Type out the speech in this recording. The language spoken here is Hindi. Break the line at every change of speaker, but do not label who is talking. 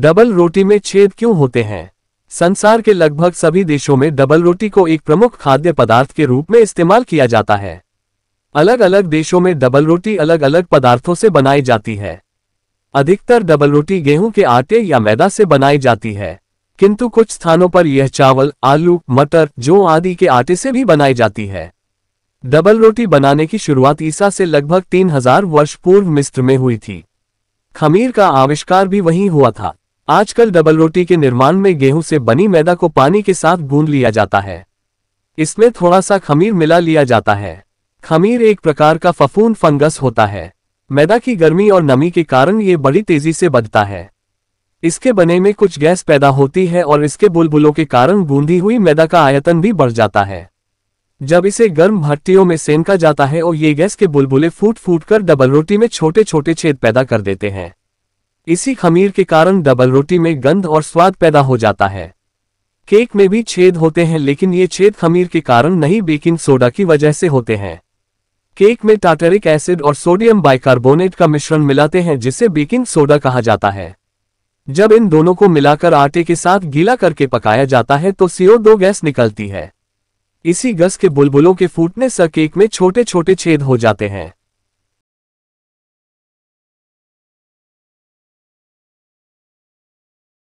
डबल रोटी में छेद क्यों होते हैं संसार के लगभग सभी देशों में डबल रोटी को एक प्रमुख खाद्य पदार्थ के रूप में इस्तेमाल किया जाता है अलग अलग देशों में डबल रोटी अलग अलग पदार्थों से बनाई जाती है अधिकतर डबल रोटी गेहूं के आटे या मैदा से बनाई जाती है किंतु कुछ स्थानों पर यह चावल आलू मटर जो आदि के आटे से भी बनाई जाती है डबल रोटी बनाने की शुरुआत ईसा से लगभग 3000 वर्ष पूर्व मिस्र में हुई थी खमीर का आविष्कार भी वहीं हुआ था आजकल डबल रोटी के निर्माण में गेहूं से बनी मैदा को पानी के साथ गूंद लिया जाता है इसमें थोड़ा सा खमीर मिला लिया जाता है खमीर एक प्रकार का फफून फंगस होता है मैदा की गर्मी और नमी के कारण ये बड़ी तेजी से बढ़ता है इसके बने में कुछ गैस पैदा होती है और इसके बुलबुलों के कारण गूंधी हुई मैदा का आयतन भी बढ़ जाता है जब इसे गर्म भट्टियों में सेंका जाता है और ये गैस के बुलबुले फूट फूट कर डबल रोटी में छोटे छोटे छेद पैदा कर देते हैं इसी खमीर के कारण डबल रोटी में गंध और स्वाद पैदा हो जाता है केक में भी छेद होते हैं लेकिन ये छेद खमीर के कारण नहीं बेकिंग सोडा की वजह से होते हैं केक में टाटरिक एसिड और सोडियम बाइकार्बोनेट का मिश्रण मिलाते हैं जिसे बेकिंग सोडा कहा जाता है जब इन दोनों को मिलाकर आटे के साथ गीला करके पकाया जाता है तो सीओ दो गैस निकलती है इसी गस के बुलबुलों के फूटने से केक में छोटे छोटे छेद हो जाते हैं